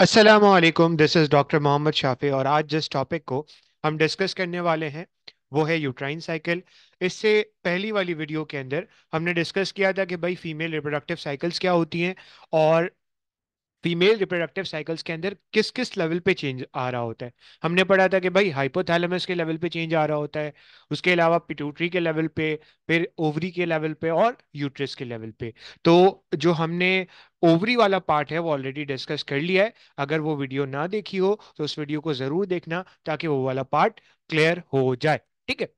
Aslam this is doctor Mohammad Shafi और आज जिस टॉपिक को हम डिस्कस करने वाले हैं वो है यूट्राइन साइकिल इससे पहली वाली वीडियो के अंदर हमने डिस्कस किया था कि भाई फीमेल रिप्रोडक्टिव साइकिल्स क्या होती हैं और फीमेल रिप्रोडक्टिव साइकिल्स के अंदर किस किस लेवल पे चेंज आ रहा होता है हमने पढ़ा था कि भाई हाइपोथैलेमस के लेवल पे चेंज आ रहा होता है उसके अलावा पिट्यूटरी के लेवल पे फिर ओवरी के लेवल पे और यूट्रस के लेवल पे तो जो हमने ओवरी वाला पार्ट है वो ऑलरेडी डिस्कस कर लिया है अगर वो वीडियो ना देखी हो तो उस वीडियो को ज़रूर देखना ताकि वो वाला पार्ट क्लियर हो जाए ठीक है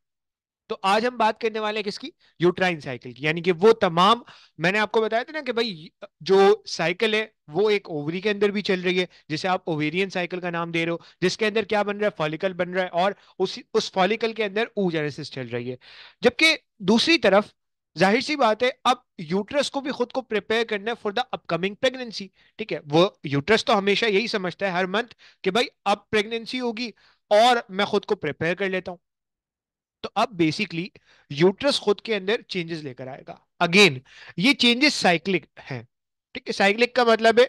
तो आज हम बात करने वाले हैं किसकी यूट्राइन साइकिल की यानी कि वो तमाम मैंने आपको बताया था ना कि भाई जो साइकिल है वो एक ओवरी के अंदर भी चल रही है जिसे आप ओवेरियन साइकिल का नाम दे रहे हो जिसके अंदर क्या बन रहा है फॉलिकल बन रहा है और उसी उस फॉलिकल के अंदर ऊजेनेसिस चल रही है जबकि दूसरी तरफ जाहिर सी बात है अब यूट्रस को भी खुद को प्रिपेयर करना है फॉर द अपकमिंग प्रेगनेंसी ठीक है वो यूट्रस तो हमेशा यही समझता है हर मंथ कि भाई अब प्रेगनेंसी होगी और मैं खुद को प्रिपेयर कर लेता हूँ तो अब बेसिकली यूट्रस खुद के अंदर चेंजेस लेकर आएगा अगेन ये चेंजेस साइक्लिक हैं ठीक है साइक्लिक का मतलब है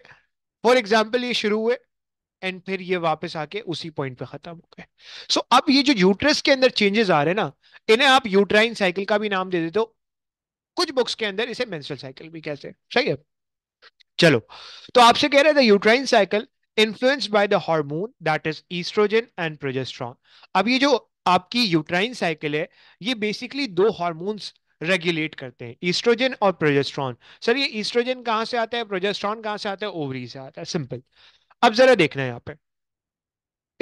फॉर एग्जाम्पल ये शुरू हुए एंड फिर ये वापस आके उसी पॉइंट पे खत्म हो गए सो so, अब ये जो यूट्रस के अंदर चेंजेस आ रहे हैं ना इन्हें आप यूट्राइन साइकिल का भी नाम दे देते हो कुछ बुक्स के अंदर इसे मेंस्ट्रुअल साइकिल भी कहते हैं सही है चलो तो आपसे कह रहे थे uterine cycle influenced by the hormone that is estrogen and progesterone अब ये जो आपकी यूट्राइन साइकिल है ये बेसिकली दो हार्मोन्स रेगुलेट करते हैं ईस्ट्रोजन और प्रोजेस्ट्रॉन सर ये ईस्ट्रोजन कहां से आता है प्रोजेस्ट्रॉन कहां से आता है ओवरी से आता है सिंपल अब जरा देखना है यहाँ पे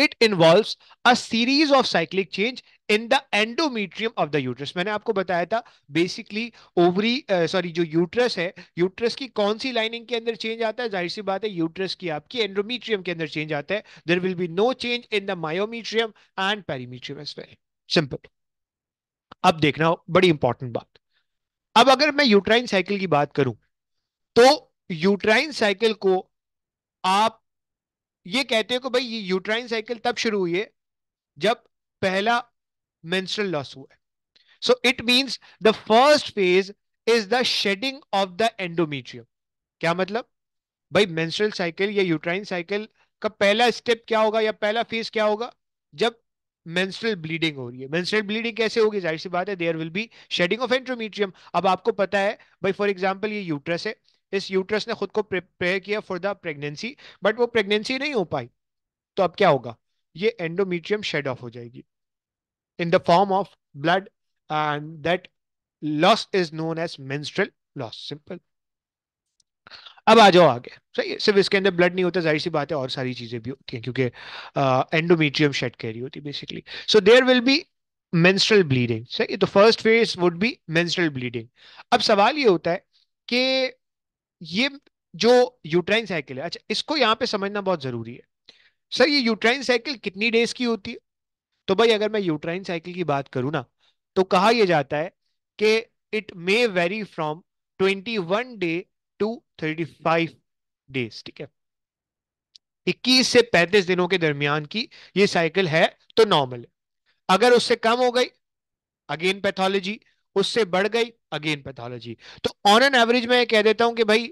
it involve a series of cyclic change in the endometrium of the uterus मैंने आपको बताया था बेसिकली ओवरी सॉरी जो यूट्रस है यूट्रस की कौन सी लाइनिंग के अंदर चेंज आता है जाहिर सी बात है यूट्रस की आपकी एंडोमीट्रियम के अंदर चेंज आता है there will be no change in the myometrium and perimetrium as well simple अब देखना बड़ी इंपॉर्टेंट बात अब अगर मैं यूट्राइन साइकिल की बात करूं तो यूट्राइन साइकिल को आप ये कहते हैं को भाई ये यूट्राइन साइकिल तब शुरू हुई है जब पहला मेंस्ट्रुअल लॉस हुआ so it means the first phase is the shedding of the endometrium क्या मतलब भाई मेंस्ट्रुअल साइकिल या यूट्राइन साइकिल का पहला स्टेप क्या होगा या पहला फेज क्या होगा जब मेंस्ट्रुअल ब्लीडिंग हो रही है मेंस्ट्रुअल ब्लीडिंग कैसे होगी जाहिर सी बात है there will be shedding of endometrium अब आपको पता है भाई फॉर एग्जांपल ये यूट्रस है इस यूट्रस ने खुद को प्रिपेयर किया फॉर द प्रेगनेंसी बट वो प्रेगनेंसी नहीं हो पाई तो अब क्या होगा ये एंडोमीट्रियम शेड ऑफ हो जाएगी in the form of blood and that loss is known as menstrual loss simple अब आ जाओ आगे सही है सिर्फ इसके अंदर ब्लड नहीं होता जाहिर सी बात है और सारी चीजें भी होती हैं क्योंकि एंडोमीट्रियम शेड कह रही होती basically so there will be menstrual bleeding सही तो first phase would be menstrual bleeding अब सवाल ये होता है कि ये जो यूट्राइन साइकिल है अच्छा इसको यहाँ पे समझना बहुत जरूरी है सर ये यूट्राइन साइकिल कितनी डेज की होती है तो भाई अगर मैं यूट्राइन साइकिल की बात करूँ ना तो कहा यह जाता है कि it may vary from 21 day to 35 days ठीक है 21 से 35 दिनों के दरमियान की ये साइकिल है तो नॉर्मल है अगर उससे कम हो गई अगेन पैथोलॉजी उससे बढ़ गई अगेन पैथोलॉजी तो ऑन एन एवरेज मैं कह देता हूं कि भाई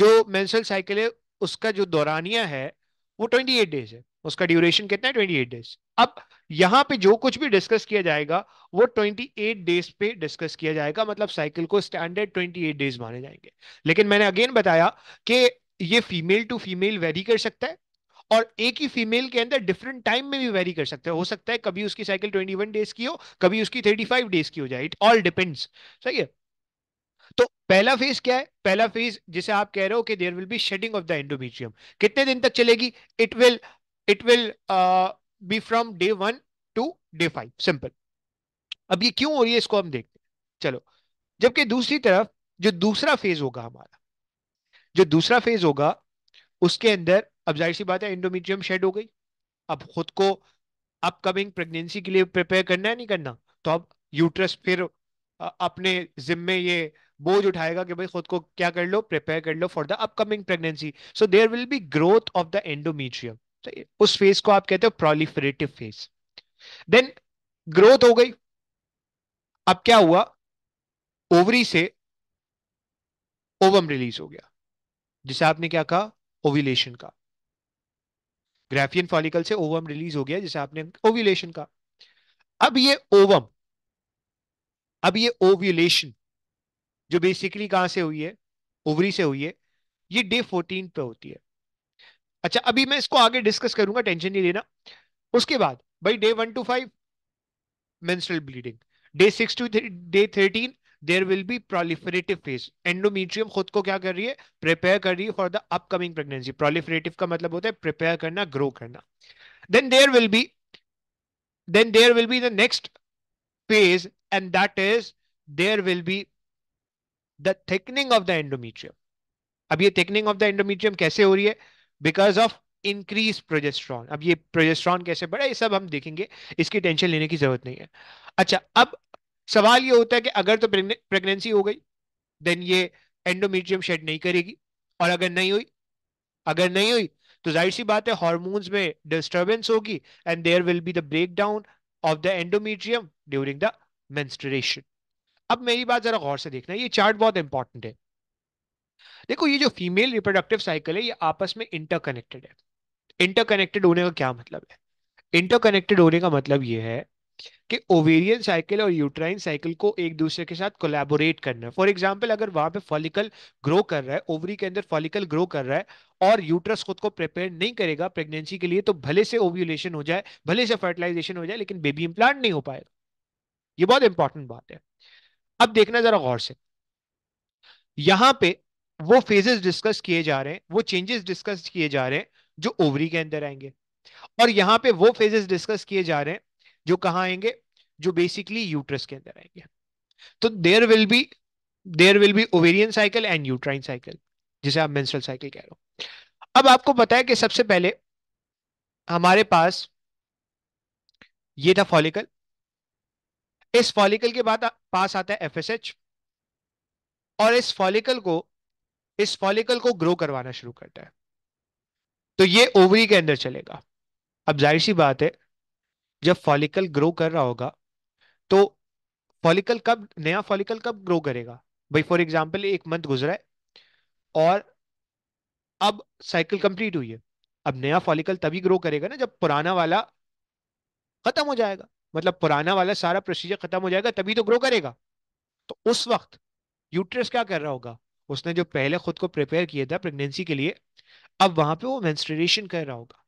जो मेंस्ट्रुअल साइकिल है उसका जो दौरानिया है वो ट्वेंटी एट डेज है उसका ड्यूरेशन कितना है ट्वेंटी एट डेज अब यहां पे जो कुछ भी डिस्कस किया जाएगा वो ट्वेंटी एट डेज पे डिस्कस किया जाएगा मतलब साइकिल को स्टैंडर्ड ट्वेंटी एट डेज माने जाएंगे लेकिन मैंने अगेन बताया कि ये फीमेल टू फीमेल वेरी कर सकता है और एक ही फीमेल के अंदर डिफरेंट टाइम में भी वेरी कर सकते हैं हो सकता है कभी उसकी साइकिल ट्वेंटी वन डेज की हो कभी उसकी थर्टी फाइव डेज की हो जाए इट ऑल डिपेंड्स सही है तो पहला फेज क्या है पहला फेज जिसे आप कह रहे हो कि there will be shedding of the endometrium कितने दिन तक चलेगी it will it will be from day one to day five simple अब ये क्यों हो रही है इसको हम देखते हैं चलो जबकि दूसरी तरफ जो दूसरा फेज होगा हमारा जो दूसरा फेज होगा उसके अंदर अब जाहिर सी बात है इंडोमीट्रियम शेड हो गई अब खुद को अपकमिंग प्रेगनेंसी के लिए प्रिपेयर करना है नहीं करना तो अब यूट्रस फिर अपने जिम्मे ये बोझ उठाएगा कि भाई खुद को क्या कर लो प्रिपेयर कर लो for the upcoming pregnancy so there will be growth of the endometrium उस फेज को आप कहते हो प्रोलिफरेटिव फेज देन ग्रोथ हो गई अब क्या हुआ ओवरी से ओवम रिलीज हो गया जिसे आपने क्या कहा ओविलेशन का ग्रेफियन फॉलिकल से ओवम रिलीज हो गया जैसे आपने ओव्यूलेशन का अब ये ओवम अब ये ओव्यूलेशन जो बेसिकली कहां से हुई है ओवरी से हुई है ये डे फोर्टीन पे होती है अच्छा अभी मैं इसको आगे डिस्कस करूंगा टेंशन नहीं लेना उसके बाद भाई day one to five menstrual bleeding day six to day thirteen there will be proliferative phase endometrium खुद को क्या कर रही है प्रिपेयर कर रही है for the upcoming pregnancy proliferative का मतलब होता है प्रिपेयर करना ग्रो करना then there will be then there will be the next phase and that is there will be the thickening of the endometrium अब ये थिकनिंग ऑफ द एंडोमीट्रियम कैसे हो रही है बिकॉज ऑफ इंक्रीज प्रोजेस्ट्रॉन अब ये progesterone कैसे बढ़ा ये सब हम देखेंगे इसकी टेंशन लेने की जरूरत नहीं है अच्छा अब सवाल ये होता है कि अगर तो प्रेगनेंसी हो गई देन ये एंडोमीट्रियम शेड नहीं करेगी और अगर नहीं हुई अगर नहीं हुई तो जाहिर सी बात है हॉर्मोन्स में डिस्टर्बेंस होगी and there will be the break down of the endometrium during the menstruation अब मेरी बात जरा गौर से देखना ये चार्ट बहुत इंपॉर्टेंट है देखो ये जो फीमेल रिप्रोडक्टिव साइकिल है ये आपस में इंटरकनेक्टेड है इंटरकनेक्टेड होने का क्या मतलब है इंटरकनेक्टेड होने का मतलब ये है कि ओवेरियन साइकिल और यूट्राइन साइकिल को एक दूसरे के साथ कोलैबोरेट करना है फॉर एग्जाम्पल अगर वहां पे फॉलिकल ग्रो कर रहा है ओवरी के अंदर फॉलिकल ग्रो कर रहा है और यूट्रस खुद को प्रिपेयर नहीं करेगा प्रेगनेंसी के लिए तो भले से ओव्यूलेशन हो जाए भले से फर्टिलाइजेशन हो जाए लेकिन बेबी इम्प्लांट नहीं हो पाएगा ये बहुत इंपॉर्टेंट बात है अब देखना जरा गौर से यहां पे वो फेजेस डिस्कस किए जा रहे हैं वो चेंजेस डिस्कस किए जा रहे हैं जो ओवरी के अंदर आएंगे और यहाँ पे वो फेजेस डिस्कस किए जा रहे हैं जो कहा आएंगे जो बेसिकली यूट्रस के अंदर आएंगे तो there will be there will be ovarian cycle and uterine cycle जिसे आप मेंस्ट्रुअल साइकिल कह रहे हो अब आपको पता है कि सबसे पहले हमारे पास ये था फॉलिकल इस फॉलिकल के बाद पास आता है एफएसएच और इस फॉलिकल को इस फॉलिकल को ग्रो करवाना शुरू करता है तो ये ओवरी के अंदर चलेगा अब जाहिर सी बात है जब फॉलिकल ग्रो कर रहा होगा तो फॉलिकल कब नया फॉलिकल कब ग्रो करेगा भाई फॉर एग्जाम्पल एक मंथ गुजरा है और अब साइकिल कंप्लीट हुई है अब नया फॉलिकल तभी ग्रो करेगा ना जब पुराना वाला खत्म हो जाएगा मतलब पुराना वाला सारा प्रोसीजर खत्म हो जाएगा तभी तो ग्रो करेगा तो उस वक्त यूट्रस क्या कर रहा होगा उसने जो पहले खुद को प्रिपेयर किया था प्रेगनेंसी के लिए अब वहां पे वो मेंस्ट्रुएशन कर रहा होगा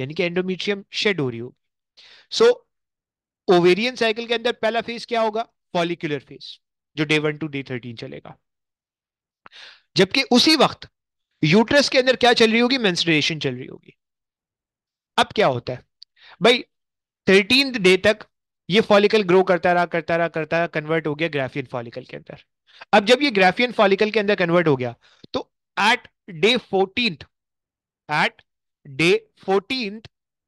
यानी कि एंडोमेट्रियम शेड हो रही होगी सो ओवेरियन साइकिल के अंदर पहला फेज क्या होगा फॉलिकुलर फेज जो day one to day thirteen चलेगा जबकि उसी वक्त यूट्रस के अंदर क्या चल रही होगी मेंस्ट्रुएशन चल रही होगी अब क्या होता है भाई थर्टीन डे तक ये फॉलिकल ग्रो करता रहा करता रहा करता रहा कन्वर्ट हो गया ग्राफियन फॉलिकल के अंदर अब जब ये ग्राफियन फॉलिकल के अंदर कन्वर्ट हो गया तो at day fourteen at day fourteen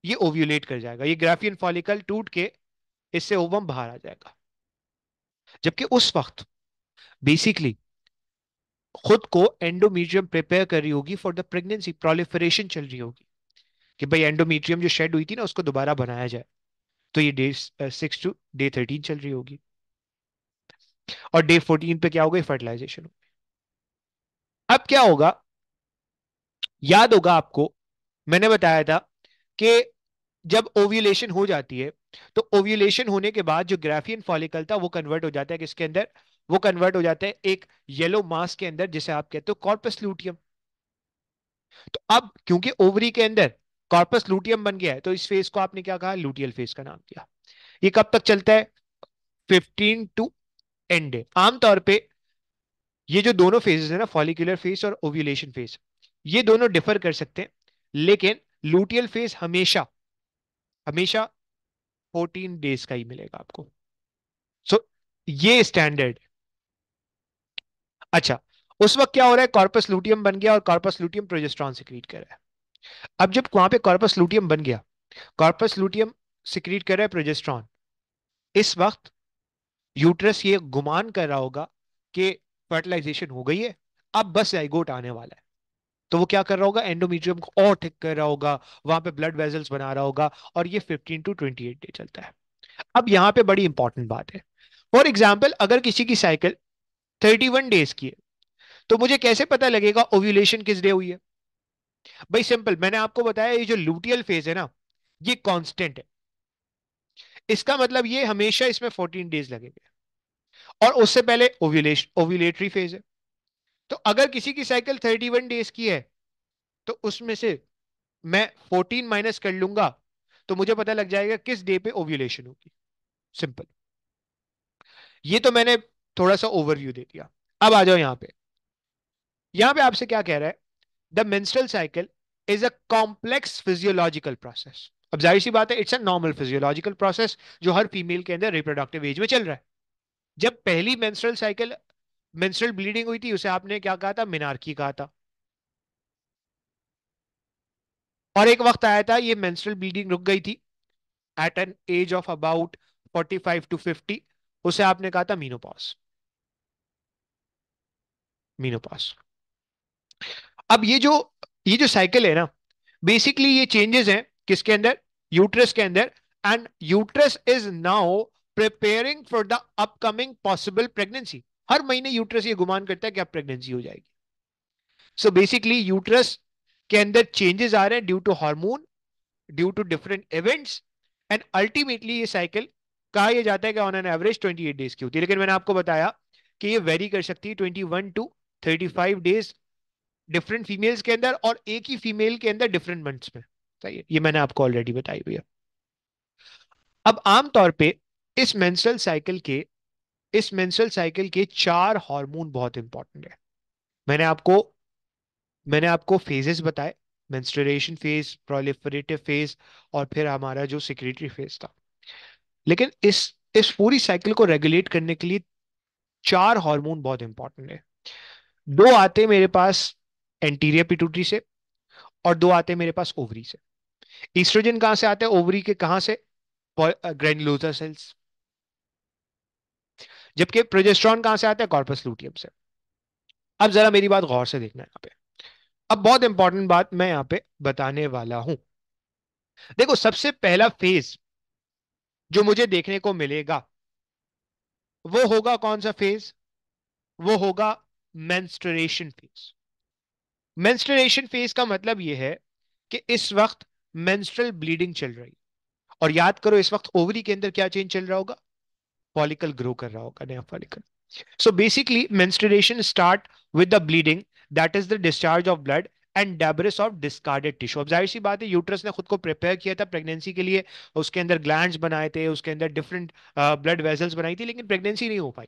ये ओव्यूलेट कर जाएगा ये ग्राफियन फॉलिकल टूट के इससे ओवम बाहर आ जाएगा जबकि उस वक्त बेसिकली खुद को एंडोमीट्रियम प्रिपेयर कर रही होगी फॉर द प्रेगनेंसी प्रोलिफरेशन चल रही होगी कि भाई एंडोमीट्रियम जो शेड हुई थी ना उसको दोबारा बनाया जाए तो ये day six to day thirteen चल रही होगी और डे फोर्टीन पे क्या हो गई फर्टिलाइजेशन अब क्या होगा याद होगा आपको मैंने बताया था कि जब ओव्यूलेशन हो जाती है तो ओव्यूलेशन होने के बाद जो ग्राफियन फॉलिकल था वो कन्वर्ट हो जाता है किसके अंदर वो कन्वर्ट हो जाता है एक येलो मास के अंदर जिसे आप कहते हो कॉर्पस लूटियम तो अब क्योंकि ओवरी के अंदर कॉर्पस लूटियम बन गया है तो इस फेज को आपने क्या कहा लूटियल फेज का नाम दिया ये कब तक चलता है फिफ्टीन टू एंड आमतौर पर ये जो दोनों फेजेस है ना फॉलिकुलर फेज और ओव्यूलेशन फेज ये दोनों डिफर कर सकते हैं लेकिन लूटियल फेज हमेशा हमेशा फोर्टीन डेज का ही मिलेगा आपको सो so, ये स्टैंडर्ड अच्छा उस वक्त क्या हो रहा है कॉर्पस लूटियम बन गया और कॉर्पस लूटियम प्रोजेस्ट्रॉन सिक्रीट कर रहा है अब जब वहां पे कॉर्पस लूटियम बन गया कॉर्पस लूटियम सिक्रीट कर रहा है प्रोजेस्ट्रॉन इस वक्त यूट्रस ये गुमान कर रहा होगा कि फर्टिलाइजेशन हो गई है अब बस जाइगोट आने वाला है तो वो क्या कर रहा होगा एंडोमीट्रियम को और ठीक कर रहा होगा वहां पे ब्लड वेजल्स बना रहा होगा और ये 15 टू 28 डे चलता है अब यहाँ पे बड़ी इंपॉर्टेंट बात है फॉर एग्जाम्पल अगर किसी की साइकिल 31 डेज की है तो मुझे कैसे पता लगेगा ओव्यूलेशन किस डे हुई है भाई सिंपल मैंने आपको बताया ये जो लूटियल फेज है ना ये कॉन्स्टेंट है इसका मतलब ये हमेशा इसमें 14 डेज लगेंगे और उससे पहले ओव्यूलेशन ओव्यूलेटरी फेज है तो अगर किसी की साइकिल थर्टी वन डेज की है तो उसमें से मैं फोर्टीन माइनस कर लूंगा तो मुझे पता लग जाएगा किस डे पे ओव्यूलेशन होगी सिंपल ये तो मैंने थोड़ा सा ओवरव्यू दे दिया अब आ जाओ यहां पे यहां पे आपसे क्या कह रहा है the menstrual cycle is a complex physiological process अब जाहिर सी बात है it's a normal physiological process जो हर फीमेल के अंदर रिप्रोडक्टिव एज में चल रहा है जब पहली मेंस्ट्रुअल साइकिल मेंस्ट्रुअल ब्लीडिंग हुई थी उसे आपने क्या कहा था मिनार्की कहा था और एक वक्त आया था ये मेंस्ट्रुअल ब्लीडिंग रुक गई थी at an age of about 45 to 50 उसे आपने कहा था मीनोपॉस मीनोपॉस अब ये जो ये जो साइकिल है ना बेसिकली ये चेंजेस हैं किसके अंदर यूट्रस के अंदर and uterus is now preparing for the upcoming possible pregnancy हर महीने यूट्रस ये गुमान करता है कि आप प्रेगनेंसी हो जाएगी सो बेसिकली यूट्रस के अंदर चेंजेस आ रहे हैं due to hormone due to different events and ultimately ये साइकिल कहा यह जाता है कि ऑन एन एवरेज 28 डेज की होती है लेकिन मैंने आपको बताया कि ये वेरी कर सकती है 21 टू 35 डेज डिफरेंट फीमेल्स के अंदर और एक ही फीमेल के अंदर डिफरेंट मंथ्स में सही है ये मैंने आपको ऑलरेडी बताई हुई है अब आमतौर पे इस मेंस्ट्रुअल साइकिल के इस मेंसुरल साइकिल के चार हार्मोन बहुत इंपॉर्टेंट है मैंने आपको मैंने आपको फेजेस बताए मेंस्ट्रुएशन फेज प्रोलिफरेटिव फेज और फिर हमारा जो सिक्रेटरी फेज था लेकिन इस इस पूरी साइकिल को रेगुलेट करने के लिए चार हार्मोन बहुत इंपॉर्टेंट है दो आते मेरे पास एंटीरियर पिटूटरी से और दो आते मेरे पास ओवरी से ईस्ट्रोजन कहां से आते हैं ओवरी के कहां से ग्रेनुलोजा सेल्स uh, जबकि प्रोजेस्ट्रॉन कहां से आता है कॉर्पस लूटियम से अब जरा मेरी बात गौर से देखना यहाँ पे अब बहुत इंपॉर्टेंट बात मैं यहाँ पे बताने वाला हूं देखो सबसे पहला फेज जो मुझे देखने को मिलेगा वो होगा कौन सा फेज वो होगा मेंस्ट्रुएशन फेज मेंस्ट्रुएशन फेज का मतलब यह है कि इस वक्त मेंस्ट्रल ब्लीडिंग चल रही है और याद करो इस वक्त ओवरी के अंदर क्या चेंज चल रहा होगा फॉलिकल ग्रो कर रहा होगा नया follicle so basically menstruation start with the bleeding that is the discharge of blood and debris of discarded tissue अब जाहिर सी बात है यूट्रस ने खुद को प्रिपेयर किया था प्रेगनेंसी के लिए उसके अंदर ग्लैंड्स बनाए थे उसके अंदर डिफरेंट ब्लड वेजल्स बनाई थी लेकिन प्रेगनेंसी नहीं हो पाई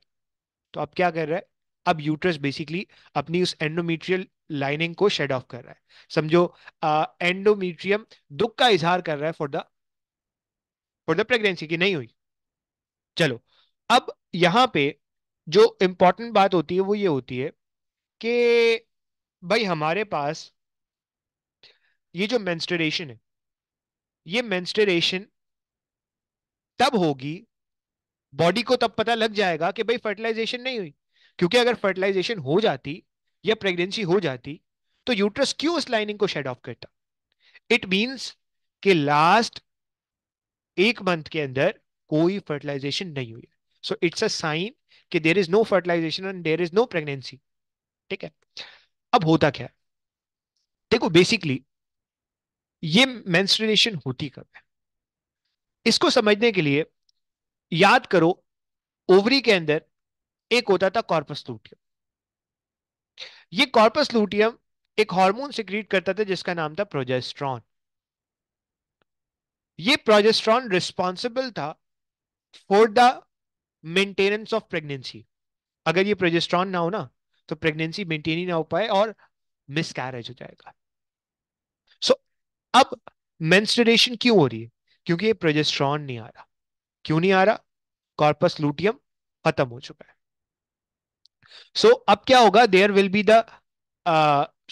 तो अब क्या कर रहा है अब यूट्रस बेसिकली अपनी उस एंडोमेट्रियल लाइनिंग को शेड ऑफ कर रहा है समझो एंडोमेट्रियम uh, दुख का इजहार कर रहा है for the for the pregnancy की नहीं हुई चलो अब यहाँ पे जो इम्पोर्टेंट बात होती है वो ये होती है कि भाई हमारे पास ये जो मैंस्टरेशन है ये मैंस्टरेशन तब होगी बॉडी को तब पता लग जाएगा कि भाई फर्टिलाइजेशन नहीं हुई क्योंकि अगर फर्टिलाइजेशन हो जाती या प्रेगनेंसी हो जाती तो यूट्रस क्यों इस लाइनिंग को शेड ऑफ करता इट मींस कि लास्ट एक मंथ के अंदर कोई फर्टिलाइजेशन नहीं हुई सो इट्स अ साइन कि there is no fertilization and there is no pregnancy ठीक है अब होता क्या है देखो बेसिकली ये मेंस्ट्रुएशन होती कब है इसको समझने के लिए याद करो ओवरी के अंदर एक होता था कॉर्पस लूटियम ये कॉर्पस लूटियम एक हार्मोन सिक्रीट करता था जिसका नाम था प्रोजेस्ट्रॉन ये प्रोजेस्ट्रॉन रिस्पॉन्सिबल था for the maintenance of pregnancy अगर ये प्रोजेस्ट्रॉन ना हो ना तो प्रेगनेंसी मेंटेन ही ना हो पाए और मिस हो जाएगा सो so, अब मेंस्ट्रुएशन क्यों हो रही है क्योंकि ये प्रोजेस्ट्रॉन नहीं आ रहा क्यों नहीं आ रहा कॉर्पस लूटियम खत्म हो चुका है सो so, अब क्या होगा there will be the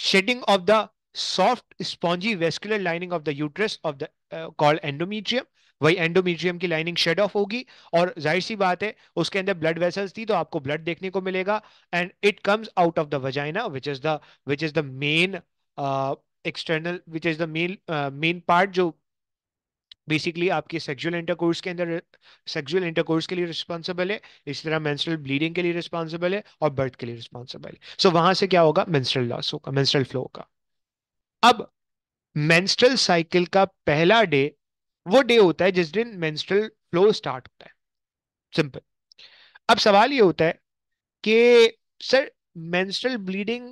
shedding of the soft spongy vascular lining of the uterus of the called endometrium वही एंडोमीट्रियम की लाइनिंग शेड ऑफ होगी और जाहिर सी बात है उसके अंदर ब्लड वेसल्स थी तो आपको ब्लड देखने को मिलेगा and it comes out of the vagina which is the which is the main external which is the main main part जो बेसिकली आपके सेक्सुअल इंटरकोर्स के अंदर सेक्सुअल इंटरकोर्स के लिए रिस्पॉन्सिबल है इसी तरह मेंस्ट्रुअल ब्लीडिंग के लिए रिस्पॉन्सिबल है और बर्थ के लिए रिस्पॉन्सिबल है सो so, वहां से क्या होगा मेंस्ट्रुअल लॉस होगा मेंस्ट्रुअल फ्लो होगा अब मेंस्ट्रुअल साइकिल का पहला डे वो डे होता है जिस दिन मेंस्ट्रुअल फ्लो स्टार्ट होता है सिंपल अब सवाल ये होता है कि सर मेंस्ट्रुअल ब्लीडिंग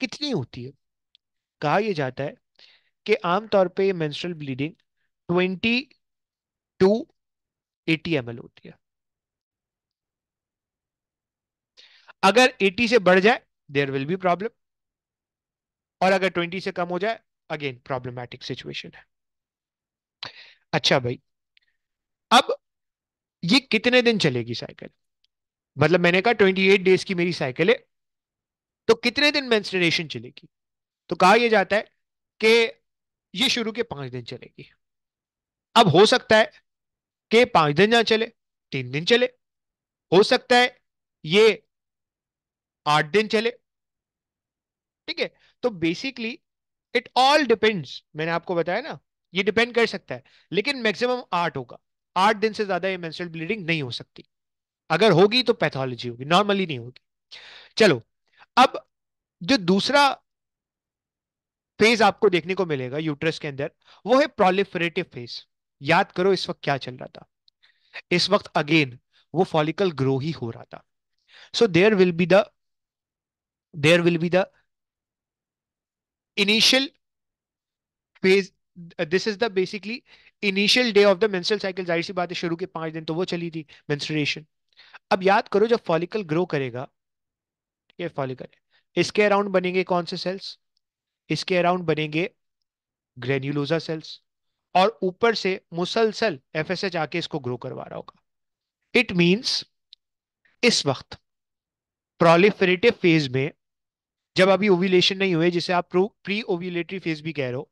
कितनी होती है कहा यह जाता है कि आमतौर पे menstrual bleeding twenty to eighty M होती है अगर 80 से बढ़ जाए देर विल बी प्रॉब्लम और अगर 20 से कम हो जाए अगेन प्रॉब्लमेटिक सिचुएशन है अच्छा भाई अब ये कितने दिन चलेगी साइकिल मतलब मैंने कहा ट्वेंटी एट डेज की मेरी साइकिल है तो कितने दिन मेंस्ट्रुएशन चलेगी तो कहा यह जाता है कि ये शुरू के पांच दिन चलेगी अब हो सकता है कि पांच दिन ना चले तीन दिन चले हो सकता है ये आठ दिन चले ठीक है तो बेसिकली इट ऑल डिपेंड्स मैंने आपको बताया ना ये डिपेंड कर सकता है लेकिन मैक्सिमम आठ होगा आठ दिन से ज्यादा ये मेंस्ट्रुअल ब्लीडिंग नहीं हो सकती अगर होगी तो पैथोलॉजी होगी नॉर्मली नहीं होगी चलो अब जो दूसरा फेज आपको देखने को मिलेगा यूट्रस के अंदर वो है प्रोलिफरेटिव फेज याद करो इस वक्त क्या चल रहा था इस वक्त अगेन वो फॉलिकल ग्रो ही हो रहा था so there will be the there will be the initial phase this is the basically initial day of the menstrual cycle जाहिर सी बात है शुरू के पांच दिन तो वो चली थी मेंस्ट्रुएशन अब याद करो जब फॉलिकल ग्रो करेगा ये फॉलिकल इसके अराउंड बनेंगे कौन से सेल्स इसके अराउंड बनेंगे ग्रेन्यूलोजा सेल्स और ऊपर से मुसलसल एफ एस एच आके इसको ग्रो करवा रहा होगा इट मीन्स इस वक्त प्रोलिफरेटिव फेज में जब अभी ओव्यूलेशन नहीं हुए जिसे आप प्री ओव्यूलेटरी फेज भी कह रहे हो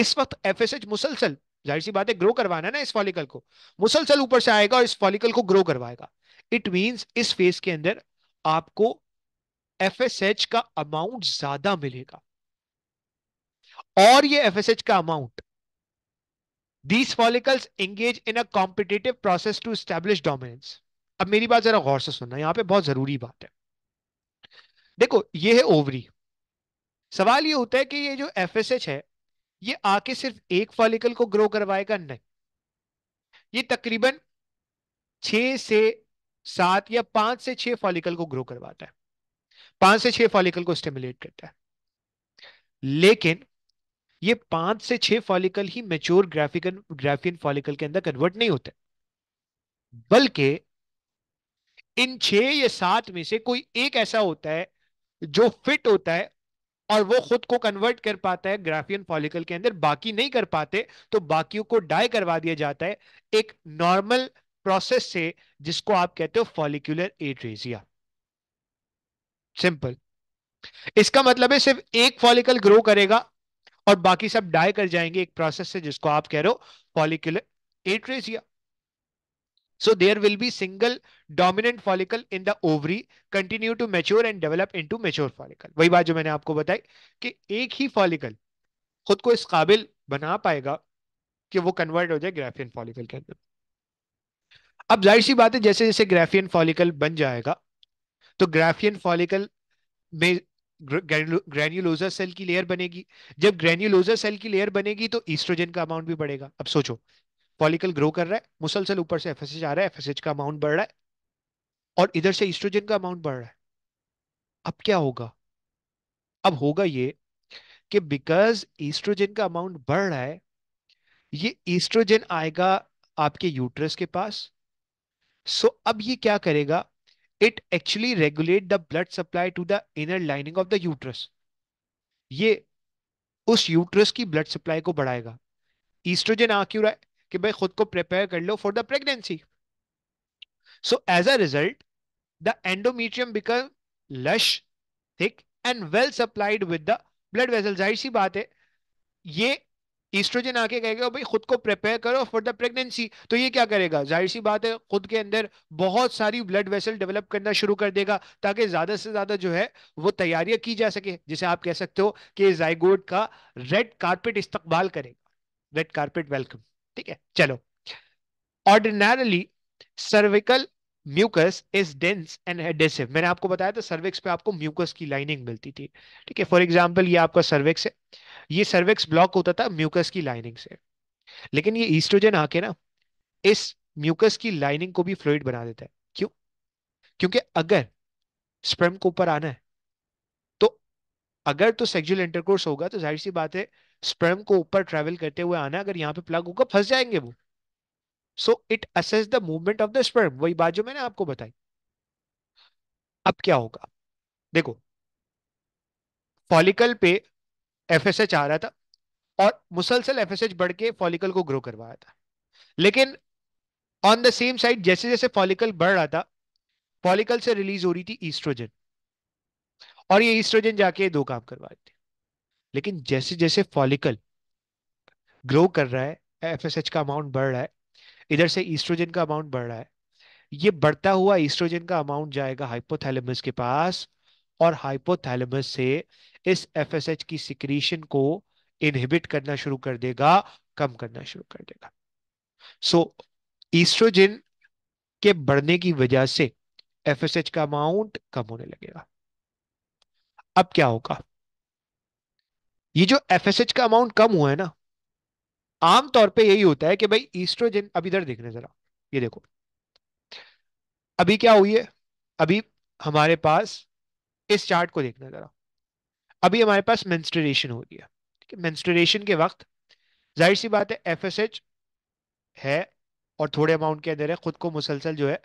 इस वक्त एफ एस एच मुसलसल जाहिर सी बात है ग्रो करवाना है ना इस फॉलिकल को मुसलसल ऊपर से आएगा और इस फॉलिकल को ग्रो करवाएगा इट मीन्स इस फेज के अंदर आपको एफ एस एच का अमाउंट ज्यादा मिलेगा और ये एफ एस एच का amount these follicles engage in a competitive process to establish dominance अब मेरी बात जरा गौर से सुनना यहां पर बहुत जरूरी बात है देखो ये है ओवरी सवाल ये होता है कि ये जो एफ है ये आके सिर्फ एक फॉलिकल को ग्रो करवाएगा नहीं ये तकरीबन छ से सात या पांच से छह फॉलिकल को ग्रो करवाता है पांच से छह फॉलिकल को स्टिमुलेट करता है लेकिन ये पांच से छह फॉलिकल ही मेच्योर ग्राफिकन ग्राफियन फॉलिकल के अंदर कन्वर्ट नहीं होते बल्कि इन छह या सात में से कोई एक ऐसा होता है जो फिट होता है और वो खुद को कन्वर्ट कर पाता है ग्राफियन फॉलिकल के अंदर बाकी नहीं कर पाते तो बाकियों को डाई करवा दिया जाता है एक नॉर्मल प्रोसेस से जिसको आप कहते हो फॉलिकुलर एट्रेजिया सिंपल इसका मतलब है सिर्फ एक फॉलिकल ग्रो करेगा और बाकी सब डाई कर जाएंगे एक प्रोसेस से जिसको आप कह रहे हो follicular atresia So there will be single dominant follicle in the ovary continue to mature and develop into mature follicle. wahi baat jo maine aapko बताई ki ek hi follicle खुद को इस काबिल बना पाएगा कि वो कन्वर्ट हो जाए ग्राफियन फॉलिकल के अंदर अब जाहिर सी बात है जैसे जैसे ग्राफियन फॉलिकल बन जाएगा तो ग्राफियन फॉलिकल में ग्रेन्यूलोजर सेल की लेयर बनेगी जब ग्रेन्यूलोजर सेल की लेयर बनेगी तो ईस्ट्रोजन का अमाउंट भी बढ़ेगा अब सोचो फॉलिकल ग्रो कर रहा है मुसलसल ऊपर से एफ आ रहा है एफ का अमाउंट बढ़ रहा है और इधर से ईस्ट्रोजन का अमाउंट बढ़ रहा है अब क्या होगा अब होगा ये कि बिकॉज ईस्ट्रोजन का अमाउंट बढ़ रहा है ये ईस्ट्रोजन आएगा आपके यूट्रस के पास सो so, अब ये क्या करेगा it actually regulate the blood supply to the inner lining of the uterus ये उस यूट्रस की ब्लड सप्लाई को बढ़ाएगा ईस्ट्रोजन आ क्यों रहा है कि भाई खुद को प्रिपेयर कर लो for the pregnancy so as a result the endometrium become lush thick and well supplied with the blood vessel जाहिर सी बात है ये ईस्ट्रोजन आके कहेगा भाई खुद को प्रिपेयर करो फॉर द प्रेगनेंसी तो ये क्या करेगा जाहिर सी बात है खुद के अंदर बहुत सारी ब्लड वेसल डेवलप करना शुरू कर देगा ताकि ज्यादा से ज्यादा जो है वो तैयारियां की जा सके जिसे आप कह सकते हो कि जायगोड का रेड कार्पेट इस्तकबाल करेगा रेड कार्पेट वेलकम ठीक है चलो ordinarily cervical mucus is dense and adhesive मैंने आपको बताया था सर्विक्स पे आपको म्यूकस की लाइनिंग मिलती थी ठीक है फॉर एग्जाम्पल ये आपका सर्विक्स है ये सर्विक्स ब्लॉक होता था म्यूकस की लाइनिंग से लेकिन ये ईस्ट्रोजन आके ना इस म्यूकस की लाइनिंग को भी फ्लूड बना देता है क्यों क्योंकि अगर स्पर्म को ऊपर आना है अगर तो सेक्सुअल इंटरकोर्स होगा तो जाहिर सी बात है स्पर्म को ऊपर ट्रेवल करते हुए आना अगर यहाँ पे प्लग होगा फंस जाएंगे वो so it assess the movement of the sperm वही बात जो मैंने आपको बताई अब क्या होगा देखो फॉलिकल पे एफ आ रहा था और मुसलसल एफ बढ़ के फॉलिकल को ग्रो करवाया था लेकिन ऑन द सेम साइड जैसे जैसे फॉलिकल बढ़ रहा था फॉलिकल से रिलीज हो रही थी ईस्ट्रोजन और ये ईस्ट्रोजन जाके दो काम करवा देते लेकिन जैसे जैसे फॉलिकल ग्रो कर रहा है एफ का अमाउंट बढ़ रहा है इधर से ईस्ट्रोजन का अमाउंट बढ़ रहा है ये बढ़ता हुआ ईस्ट्रोजन का अमाउंट जाएगा हाइपोथैलेमस के पास और हाइपोथैलेमस से इस एफ की सिक्रीशन को इनहिबिट करना शुरू कर देगा कम करना शुरू कर देगा सो so, ईस्ट्रोजन के बढ़ने की वजह से एफ का अमाउंट कम होने लगेगा अब क्या होगा ये जो एफ का अमाउंट कम हुआ है ना आमतौर पे यही होता है कि भाई ईस्ट्रोजन अब इधर देखने जरा ये देखो अभी क्या हुई है अभी हमारे पास इस चार्ट को देखना जरा अभी हमारे पास मेंस्ट्रेशन हो रही है ठीक है मेंस्ट्रेशन के वक्त जाहिर सी बात है एफ है और थोड़े अमाउंट के अंदर है खुद को मुसलसल जो है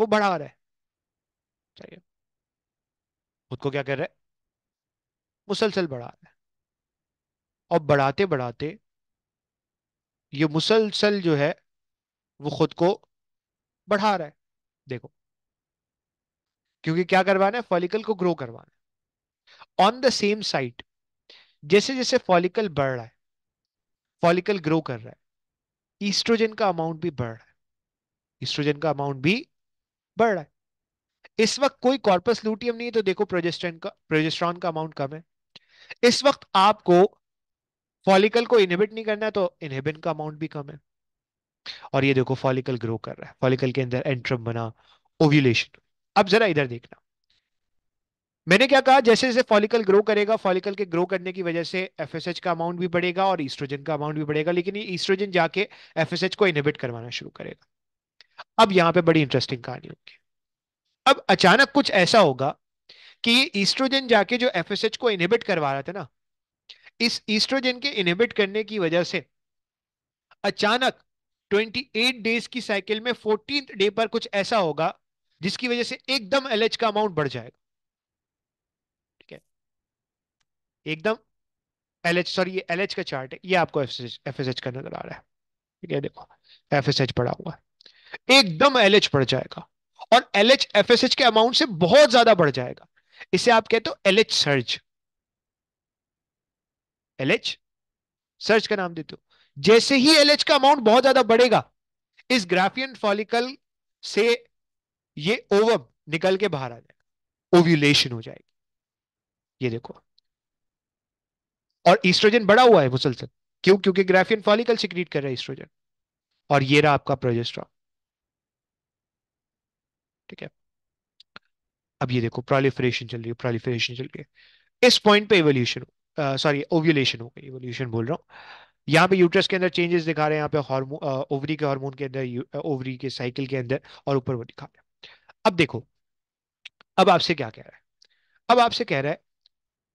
वो बढ़ा रहा है खुद को क्या कर रहा है मुसलसल बढ़ा रहा है और बढ़ाते बढ़ाते ये मुसलसल जो है वो खुद को बढ़ा रहा है देखो क्योंकि क्या करवाना है फॉलिकल को ग्रो करवाना है ऑन द सेम साइट जैसे जैसे फॉलिकल बढ़ रहा है फॉलिकल ग्रो कर रहा है ईस्ट्रोजन का अमाउंट भी बढ़ रहा है ईस्ट्रोजन का अमाउंट भी बढ़ रहा है इस वक्त कोई कॉर्पस लूटियम नहीं है तो देखो प्रोजेस्ट्रॉन का प्रोजेस्ट्रॉन का अमाउंट कम है इस वक्त आपको फॉलिकल को इनहिबिट नहीं करना है तो इनहिबिन का अमाउंट भी कम है और ये देखो फॉलिकल ग्रो कर रहा है फॉलिकल के अंदर एंट्रम बना ओव्यूलेशन अब जरा इधर देखना मैंने क्या कहा जैसे जैसे फॉलिकल ग्रो करेगा फॉलिकल के ग्रो करने की वजह से एफएसएच का अमाउंट भी बढ़ेगा और ईस्ट्रोजन का अमाउंट भी बढ़ेगा लेकिन ये ईस्ट्रोजन जाके एफएसएच को इनहिबिट करवाना शुरू करेगा अब यहां पे बड़ी इंटरेस्टिंग कहानी होगी अब अचानक कुछ ऐसा होगा कि ये ईस्ट्रोजन जाके जो एफ को इनहिबिट करवा रहा था ना इस ईस्ट्रोजन के इनहिबिट करने की वजह से अचानक 28 डेज की साइकिल में फोर्टीन डे पर कुछ ऐसा होगा जिसकी वजह से एकदम एलएच का अमाउंट बढ़ जाएगा ठीक है एकदम एलएच सॉरी ये एलएच का चार्ट है ये आपको एफएसएच का नजर आ रहा है ठीक है देखो एफएसएच बढ़ा हुआ है एकदम एलएच बढ़ जाएगा और एलएच एफएसएच के अमाउंट से बहुत ज्यादा बढ़ जाएगा इसे आप कहते हो L H surge L H surge का नाम देते हो जैसे ही एल एच का अमाउंट बहुत ज्यादा बढ़ेगा इस ग्राफियन फॉलिकल से ये ओवम निकल के बाहर आ जाएगा ओव्यूलेशन हो जाएगी ये देखो और ईस्ट्रोजन बढ़ा हुआ है मुसलसल क्यों क्योंकि ग्राफियन फॉलिकल सिक्रीट कर रहा है ईस्ट्रोजन और ये रहा आपका प्रोजेस्ट्रॉन ठीक है अब ये देखो प्रोलिफरेशन चल रही है प्रोलिफरेशन चल रही है इस पॉइंट पे एवोल्यूशन सॉरी ओव्यूलेशन हो गई एवोल्यूशन बोल रहा हूँ यहाँ पे यूट्रस के अंदर चेंजेस दिखा रहे हैं यहाँ पे हार्मोन ओवरी के हार्मोन के अंदर ओवरी के साइकिल के अंदर और ऊपर वो दिखा रहे हैं अब देखो अब आपसे क्या कह रहा है अब आपसे कह रहा है